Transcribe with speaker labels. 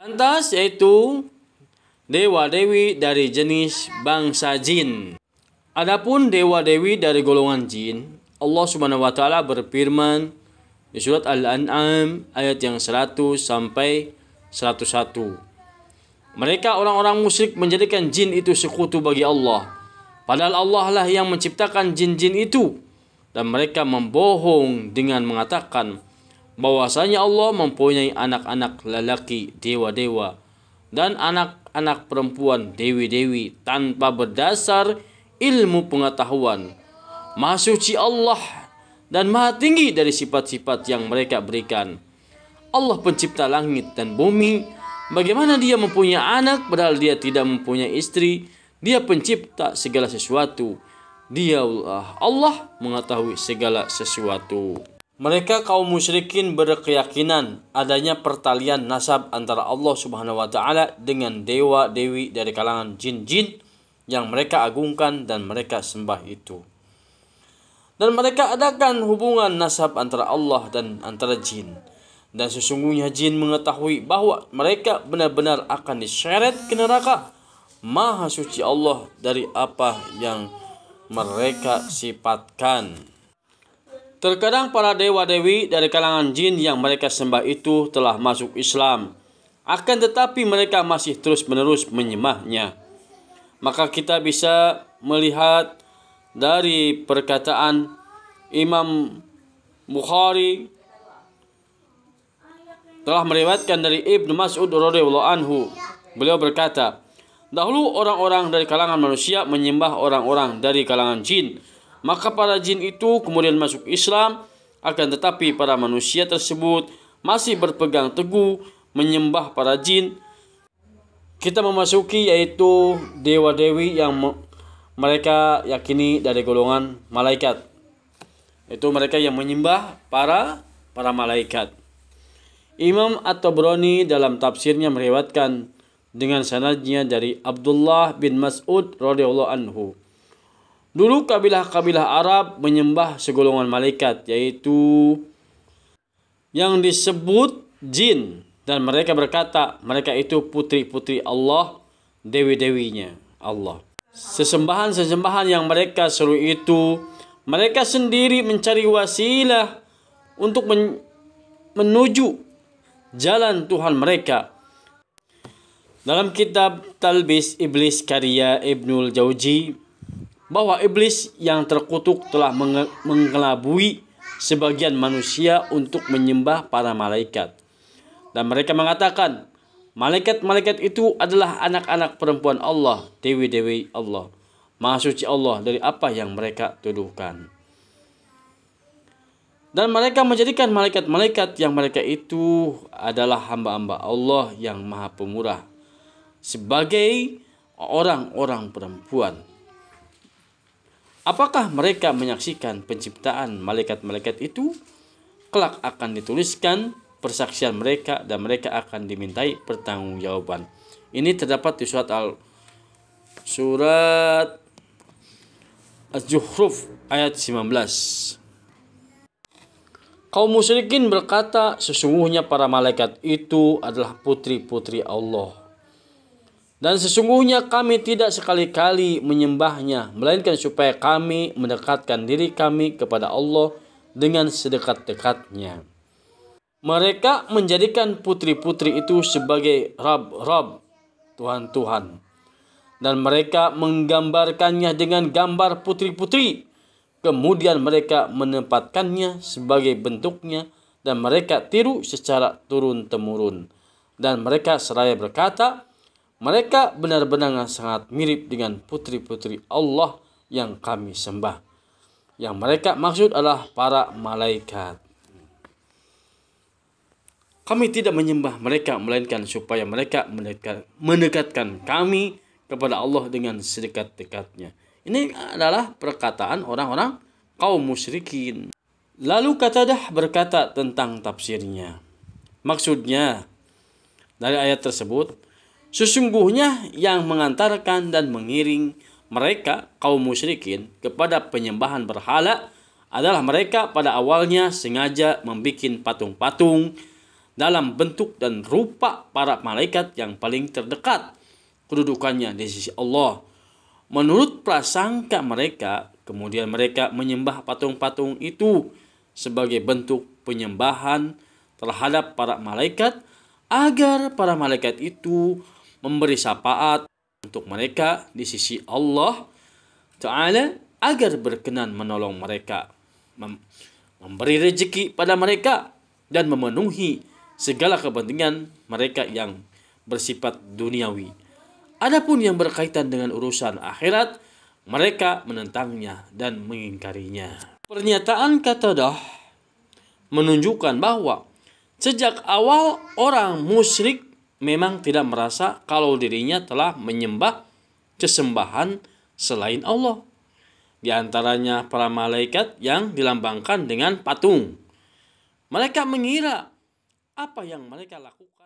Speaker 1: Antas yaitu dewa-dewi dari jenis bangsa jin. Adapun dewa-dewi dari golongan jin, Allah Subhanahu wa taala berfirman di surat Al-An'am ayat yang 100 sampai 101. Mereka orang-orang musyrik menjadikan jin itu sekutu bagi Allah. Padahal Allah lah yang menciptakan jin-jin itu. Dan mereka membohong dengan mengatakan, bahwasanya Allah mempunyai anak-anak lelaki dewa-dewa dan anak-anak perempuan dewi-dewi tanpa berdasar ilmu pengetahuan. Maha suci Allah dan maha tinggi dari sifat-sifat yang mereka berikan. Allah pencipta langit dan bumi, bagaimana dia mempunyai anak padahal dia tidak mempunyai istri, dia pencipta segala sesuatu. Dialah Allah mengetahui segala sesuatu. Mereka kaum musyrikin berkeyakinan adanya pertalian nasab antara Allah Subhanahu wa taala dengan dewa-dewi dari kalangan jin-jin yang mereka agungkan dan mereka sembah itu. Dan mereka adakan hubungan nasab antara Allah dan antara jin. Dan sesungguhnya jin mengetahui bahwa mereka benar-benar akan diseret ke neraka. Maha suci Allah dari apa yang mereka sifatkan. Terkadang para dewa-dewi dari kalangan jin yang mereka sembah itu telah masuk Islam. Akan tetapi mereka masih terus-menerus menyembahnya. Maka kita bisa melihat dari perkataan Imam Bukhari telah meriwayatkan dari Ibnu Mas'ud radhiyallahu anhu. Beliau berkata, dahulu orang-orang dari kalangan manusia menyembah orang-orang dari kalangan jin maka para jin itu kemudian masuk Islam, akan tetapi para manusia tersebut masih berpegang teguh menyembah para jin. Kita memasuki yaitu dewa-dewi yang mereka yakini dari golongan malaikat. Itu mereka yang menyembah para para malaikat. Imam atau Broni dalam tafsirnya meriwatkan dengan sanadnya dari Abdullah bin Mas'ud radhiyallahu anhu. Dulu kabilah-kabilah Arab menyembah segolongan malaikat yaitu yang disebut jin dan mereka berkata mereka itu putri-putri Allah, dewi-dewinya Allah. Sesembahan-sesembahan yang mereka seru itu mereka sendiri mencari wasilah untuk men menuju jalan Tuhan mereka. Dalam kitab Talbis Iblis karya Ibnul Jauzi bahwa iblis yang terkutuk telah mengelabui sebagian manusia untuk menyembah para malaikat. Dan mereka mengatakan, malaikat-malaikat itu adalah anak-anak perempuan Allah, dewi-dewi Allah, maha suci Allah dari apa yang mereka tuduhkan. Dan mereka menjadikan malaikat-malaikat yang mereka itu adalah hamba-hamba Allah yang maha pemurah sebagai orang-orang perempuan Apakah mereka menyaksikan penciptaan malaikat-malaikat itu? Kelak akan dituliskan persaksian mereka dan mereka akan dimintai pertanggungjawaban. Ini terdapat di surat Al Surat az zukhruf ayat 19. Kaum musyrikin berkata, sesungguhnya para malaikat itu adalah putri-putri Allah dan sesungguhnya kami tidak sekali-kali menyembahnya, melainkan supaya kami mendekatkan diri kami kepada Allah dengan sedekat-dekatnya. Mereka menjadikan putri-putri itu sebagai Rab-Rab, Tuhan-Tuhan. Dan mereka menggambarkannya dengan gambar putri-putri. Kemudian mereka menempatkannya sebagai bentuknya dan mereka tiru secara turun-temurun. Dan mereka seraya berkata, mereka benar-benar sangat mirip dengan putri-putri Allah yang kami sembah. Yang mereka maksud adalah para malaikat. Kami tidak menyembah mereka melainkan supaya mereka mendekatkan kami kepada Allah dengan sedekat-dekatnya. Ini adalah perkataan orang-orang kaum musyrikin. Lalu kata dah berkata tentang tafsirnya. Maksudnya dari ayat tersebut, Sesungguhnya yang mengantarkan dan mengiring mereka kaum musyrikin kepada penyembahan berhala adalah mereka pada awalnya sengaja membuat patung-patung dalam bentuk dan rupa para malaikat yang paling terdekat kedudukannya di sisi Allah. Menurut prasangka mereka, kemudian mereka menyembah patung-patung itu sebagai bentuk penyembahan terhadap para malaikat agar para malaikat itu memberi syafaat untuk mereka di sisi Allah Ta'ala agar berkenan menolong mereka, mem memberi rezeki pada mereka, dan memenuhi segala kepentingan mereka yang bersifat duniawi. Adapun yang berkaitan dengan urusan akhirat, mereka menentangnya dan mengingkarinya. Pernyataan kata dah menunjukkan bahwa sejak awal orang musyrik memang tidak merasa kalau dirinya telah menyembah sesembahan selain Allah. Di antaranya para malaikat yang dilambangkan dengan patung. Mereka mengira apa yang mereka lakukan.